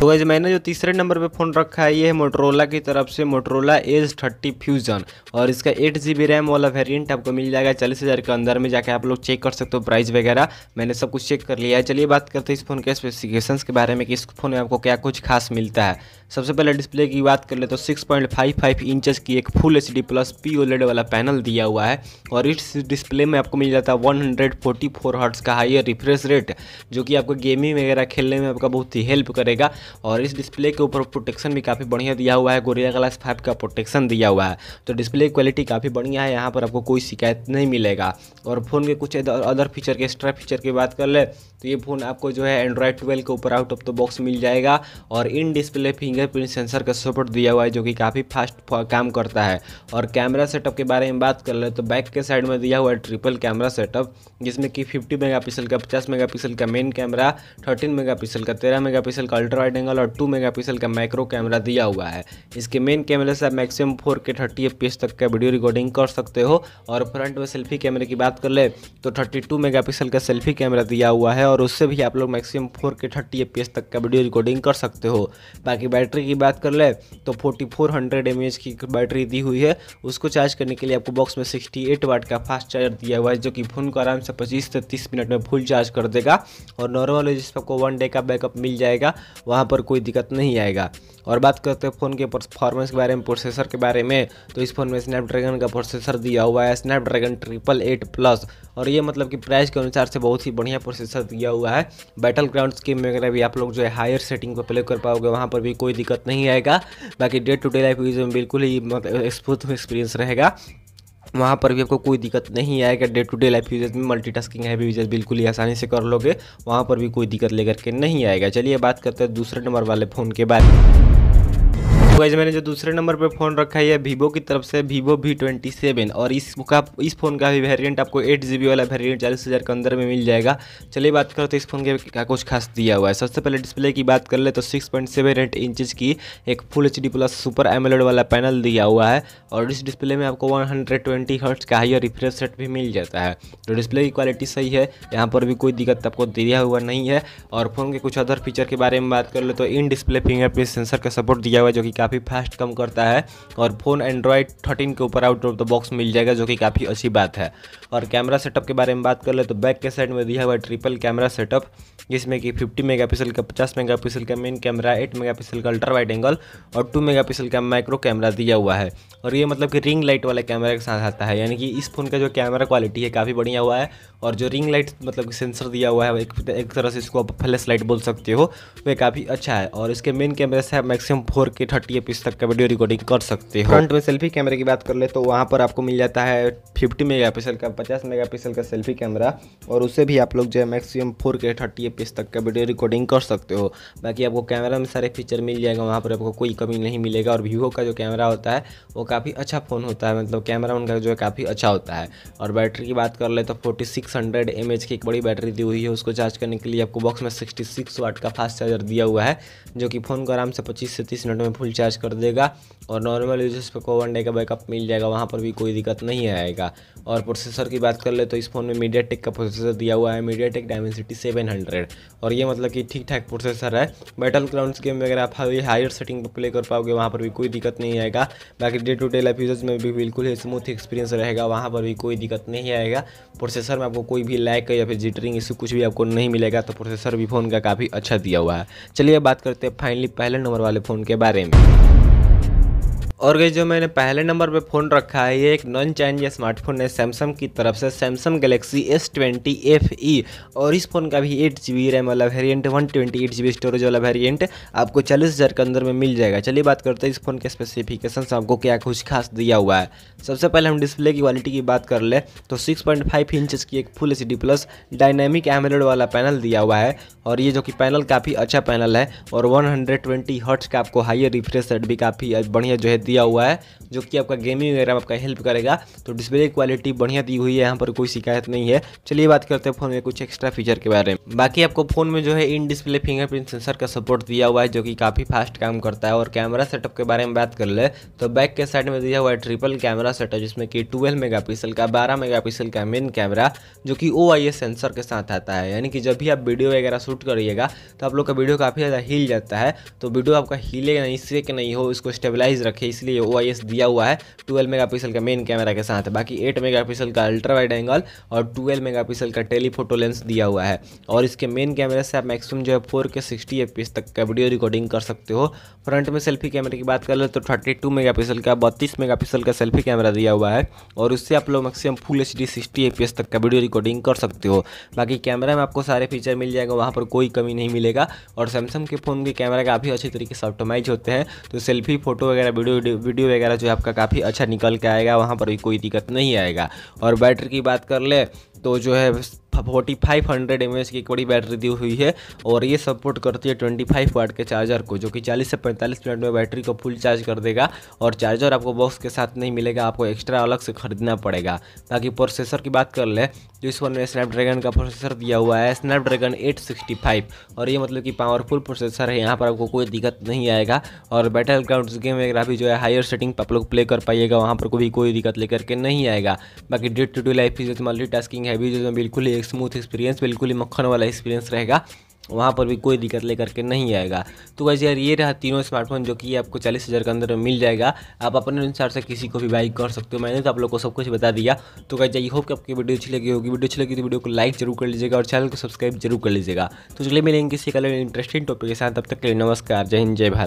तो वैसे मैंने जो तीसरे नंबर पे फ़ोन रखा है ये है मोटरोला की तरफ से मोटरोला एज थर्टी फ्यूजन और इसका एट जी बी रैम वाला वेरिएंट आपको मिल जाएगा चालीस हज़ार के अंदर में जाके आप लोग चेक कर सकते हो प्राइस वगैरह मैंने सब कुछ चेक कर लिया है चलिए बात करते हैं इस फ़ोन के स्पेसिफिकेशन के बारे में कि इस फ़ोन में आपको क्या कुछ खास मिलता है सबसे पहले डिस्प्ले की बात कर ले तो six point five five inches की एक full H D plus P OLED वाला पैनल दिया हुआ है और इस डिस्प्ले में आपको मिल जाता है one hundred forty four hertz का हाइयर रिफ्रेश रेट जो कि आपको गेमिंग वगैरह खेलने में आपका बहुत ही हेल्प करेगा और इस डिस्प्ले के ऊपर प्रोटेक्शन भी काफ़ी बढ़िया दिया हुआ है गोरिया ग्लास फाइव का प्रोटेक्शन दिया हुआ है तो डिस्प्ले क्वालिटी काफ़ी बढ़िया है यहाँ पर आपको कोई शिकायत नहीं मिलेगा और फ़ोन के कुछ अदर फीचर के एक्स्ट्रा फीचर की बात कर ले तो ये फ़ोन आपको जो है एंड्रॉयड ट्वेल्व के ऊपर आउट ऑफ द बॉक्स मिल जाएगा और इन डिस्प्ले फिंगरप्रिंट सेंसर का सपोर्ट दिया हुआ है जो कि काफ़ी फास्ट काम करता है और कैमरा सेटअप के बारे में बात कर ले तो बैक के साइड में दिया हुआ है ट्रिपल कैमरा सेटअप जिसमें कि 50 मेगापिक्सल का 50 मेगापिक्सल का मेन कैमरा 13 मेगापिक्सल का 13 मेगापिक्सल का अल्ट्रा वाइड वाइड एंगल और 2 मेगापिक्सल का माइक्रो कैमरा दिया हुआ है इसके मेन कैमरे से आप मैक्सिमम फोर के थर्टी तक का वीडियो रिकॉर्डिंग कर सकते हो और फ्रंट में सेल्फी कैमरे की बात कर ले तो थर्टी टू का सेल्फी कैमरा दिया हुआ है और उससे भी आप लोग मैक्सिमम फोर के थर्टी तक का वीडियो रिकॉर्डिंग कर सकते हो बाकी बैटरी की बात कर ले तो फोर्टी फोर की बैटरी दी हुई है उसको चार्ज करने के लिए आपको बॉक्स में सिक्सटी वाट का फास्ट चार्जर दिया हुआ है जो कि फ़ोन को आराम से पच्चीस से तीस मिनट में फुल चार्ज कर देगा और नॉर्मल जिस पर आपको वन डे का बैकअप मिल जाएगा वहाँ पर कोई दिक्कत नहीं आएगा और बात करते हैं फ़ोन के परफॉर्मेंस के बारे में प्रोसेसर के बारे में तो इस फ़ोन में स्नैपड्रैगन का प्रोसेसर दिया हुआ है स्नैपड्रैगन ट्रिपल एट प्लस और ये मतलब कि प्राइस के अनुसार से बहुत ही बढ़िया प्रोसेसर दिया हुआ है बैटल ग्राउंड स्कीम वगैरह भी आप लोग जो है हायर सेटिंग को प्ले कर पाओगे वहाँ पर भी कोई दिक्कत नहीं आएगा बाकी day to day life use में बिल्कुल ही मतलब स्मूथ एक्सपीरियंस रहेगा वहाँ पर भी आपको कोई दिक्कत नहीं आएगा day to day life users में मल्टीटास्किंग हैवी यूजर्स बिल्कुल ही आसानी से कर लोगे वहाँ पर भी कोई दिक्कत लेकर के नहीं आएगा चलिए बात करते हैं दूसरे नंबर वाले फ़ोन के बारे में तो गाइज मैंने जो दूसरे नंबर पे फ़ोन रखा है वीवो की तरफ से वीवो वी ट्वेंटी सेवन और इस का इस फ़ोन का भी वेरिएंट आपको एट जी वाला वेरिएंट चालीस हज़ार के अंदर में मिल जाएगा चलिए बात करो तो इस फ़ोन के क्या कुछ खास दिया हुआ है सबसे पहले डिस्प्ले की बात कर ले तो six point seven eight inches की एक full H D plus super AMOLED वाला पैनल दिया हुआ है और इस डिस्प्ले में आपको वन हंड्रेड ट्वेंटी हर्ट्स का हाई और रिफ्रेश रेट भी मिल जाता है तो डिस्प्ले की क्वालिटी सही है यहाँ पर भी कोई दिक्कत आपको दिया हुआ नहीं है और फ़ोन के कुछ अदर फीचर के बारे में बात कर ले तो इन डिस्प्ले फिंगरप्रिंट सेंसर का सपोर्ट दिया हुआ है जो कि काफ़ी फास्ट कम करता है और फ़ोन एंड्रॉयड थर्टीन के ऊपर आउट ऑफ द बॉक्स मिल जाएगा जो कि काफ़ी अच्छी बात है और कैमरा सेटअप के बारे में बात कर ले तो बैक के साइड में दिया हुआ ट्रिपल कैमरा सेटअप जिसमें कि 50 मेगापिक्सल का 50 मेगापिक्सल का मेन कैमरा 8 मेगापिक्सल का अल्ट्रा वाइड एंगल और 2 मेगापिक्सल का माइक्रो कैमरा दिया हुआ है और ये मतलब कि रिंग लाइट वाला कैमरा के साथ आता है यानी कि इस फ़ोन का जो कैमरा क्वालिटी है काफ़ी बढ़िया हुआ है और जो रिंग लाइट मतलब सेंसर दिया हुआ है एक, एक तरह से इसको आप फ्लैश लाइट बोल सकते हो वह काफ़ी अच्छा है और इसके मेन कैमरे से मैक्सिमम फोर के थर्टी की पीस तक का वीडियो रिकॉर्डिंग कर सकते हो फ्रंट में सेल्फी कैमरे की बात कर ले तो वहाँ पर आपको मिल जाता है फिफ्टी मेगा पिक्सल का पचास मेगा पिक्सल का सेल्फी कैमरा और उससे भी आप लोग जो है maximum four K thirty F तक का वीडियो रिकॉर्डिंग कर सकते हो बाकी आपको कैमरा में सारे फीचर मिल जाएगा वहाँ पर आपको कोई कमी नहीं मिलेगा और वीवो का जो कैमरा होता है वो काफ़ी अच्छा फ़ोन होता है मतलब कैमरा उनका जो है काफ़ी अच्छा होता है और बैटरी की बात कर ले तो forty six hundred M H की एक बड़ी बैटरी दी हुई है उसको चार्ज करने के लिए आपको बॉक्स में सिक्सटी सिक्स वाट का फास्ट चार्जर दिया हुआ है जो कि फ़ोन को आराम से पच्चीस से तीस मिनट में फुल चार्ज रिचार्ज कर देगा और नॉर्मल यूजर्स को वन डे का बैकअप मिल जाएगा वहाँ पर भी कोई दिक्कत नहीं आएगा और प्रोसेसर की बात कर ले तो इस फ़ोन में मीडिया टेक का प्रोसेसर दिया हुआ है MediaTek Dimensity seven hundred और ये मतलब कि ठीक ठाक प्रोसेसर है बैटल क्राउंड गेम वगैरह आप हायर सेटिंग पर प्ले कर पाओगे वहाँ पर भी कोई दिक्कत नहीं आएगा बाकी day to day life users में भी बिल्कुल ही स्मूथ एक्सपीरियंस रहेगा वहाँ पर भी कोई दिक्कत नहीं आएगा प्रोसेसर में आपको कोई भी लैक या फिर जिटरिंग इशू कुछ भी आपको नहीं मिलेगा तो प्रोसेसर भी फ़ोन का काफ़ी अच्छा दिया हुआ है चलिए बात करते हैं फाइनली पहले नंबर वाले फ़ोन के बारे में और गई जो मैंने पहले नंबर पे फ़ोन रखा है ये एक नॉन चाइनीज स्मार्टफोन है सैमसंग की तरफ से Samsung Galaxy S twenty F E और इस फ़ोन का भी एट जी बी रैम वाला variant one twenty eight G B storage वाला वेरियंट आपको चालीस हज़ार के अंदर में मिल जाएगा चलिए बात करते हैं इस फ़ोन के स्पेसिफिकेशन आपको क्या कुछ खास दिया हुआ है सबसे पहले हम डिस्प्ले की क्वालिटी की बात कर ले तो सिक्स पॉइंट फाइव इंचज़ की एक full H D plus dynamic AMOLED वाला पैनल दिया हुआ है और ये जो कि पैनल काफ़ी अच्छा पैनल है और वन हंड्रेड ट्वेंटी हर्ट्स का आपको हाइयर रिफ्रेश रेट भी काफ़ी बढ़िया जो है दिया हुआ है जो कि आपका गेमिंग वगैरह में आपका हेल्प करेगा तो डिस्प्ले क्वालिटी बढ़िया दी हुई है यहाँ पर कोई शिकायत नहीं है चलिए बात करते हैं फ़ोन में कुछ एक्स्ट्रा फीचर के बारे में बाकी आपको फ़ोन में जो है इन डिस्प्ले फिंगरप्रिंट सेंसर का सपोर्ट दिया हुआ है जो कि काफ़ी फास्ट काम करता है और कैमरा सेटअप के बारे में बात कर ले तो बैक के साइड में दिया हुआ है ट्रिपल कैमरा सेटअप जिसमें कि ट्वेल्व मेगा का बारह मेगा का मेन कैमरा जो कि ओ सेंसर के साथ आता है यानी कि जब भी आप वीडियो वगैरह शूट करिएगा तो आप लोग का वीडियो काफ़ी ज़्यादा हिल जाता है तो वीडियो आपका हिले नहीं सेक नहीं हो इसको स्टेबलाइज रखे इसलिए ओ दिया हुआ है ट्वेल्व मेगा का मेन कैमरा के साथ बाकी एट मेगा का अल्ट्रा वाइड एंगल और ट्वेल्व मेगा का टेलीफोटो लेंस दिया हुआ है और इसके मेन कैमरे से आप मैक्सिमम जो है फोर के सिक्सटी एफ तक का वीडियो रिकॉर्डिंग कर सकते हो फ्रंट में सेल्फी कैमरे की बात कर ले तो थर्टी टू मेगा का बत्तीस मेगा का सेल्फी कैमरा दिया हुआ है और उससे आप लोग maximum full H D sixty तक का वीडियो रिकॉर्डिंग कर सकते हो बाकी कैमरा में आपको सारे फीचर मिल जाएगा वहाँ पर कोई कमी नहीं मिलेगा और सैमसंग के फ़ोन के कैमरा काफ़ी अच्छे तरीके से ऑप्टोमाइज होते हैं तो सेल्फी फोटो वगैरह वीडियो वीडियो वगैरह जो है आपका काफ़ी अच्छा निकल के आएगा वहाँ पर भी कोई दिक्कत नहीं आएगा और बैटरी की बात कर ले तो जो है फोर्टी फाइव हंड्रेड एम की एक बड़ी बैटरी दी हुई है और ये सपोर्ट करती है ट्वेंटी फाइव वाट के चार्जर को जो कि चालीस से पैंतालीस मिनट में बैटरी को फुल चार्ज कर देगा और चार्जर आपको बॉक्स के साथ नहीं मिलेगा आपको एक्स्ट्रा अलग से खरीदना पड़ेगा बाकी प्रोसेसर की बात कर ले तो इस फोन में स्नैपड्रैगन का प्रोसेसर दिया हुआ है स्नैपड्रैगन एट सिक्सटी फाइव और ये मतलब कि पावरफुल प्रोसेसर है यहाँ पर आपको कोई दिक्कत नहीं आएगा और बैटल ग्राउंड गेम वगैरह भी जो है हायर सेटिंग पर आप लोग प्ले कर पाइएगा वहाँ पर भी कोई दिक्कत लेकर के नहीं आएगा बाकी day to day life multi tasking smoothing heavy जो बिल्कुल ही एक स्मूथ एक्सपीरियंस बिल्कुल ही मक्खन वाला एक्सपीरियंस रहेगा वहाँ पर भी कोई दिक्कत लेकर के नहीं आएगा तो वैसे यार ये रहा तीनों स्मार्टफोन जो कि आपको चालीस हज़ार के अंदर मिल जाएगा आप अपने अनुसार से किसी को भी बाई कर सकते हो मैंने तो आप लोग को सब कुछ बता दिया तो वैसे आई होप कि आपकी वीडियो अच्छी लगी होगी वीडियो अच्छी लगी तो वीडियो को लाइक जरूर कर लीजिएगा और चैनल को सब्सक्राइब जरूर कर लीजिएगा तो चलिए मिलेंगे किसी कलर इंटरेस्टिंग टॉपिक के साथ तब तक के लिए नमस्कार जय हिंद जय भारत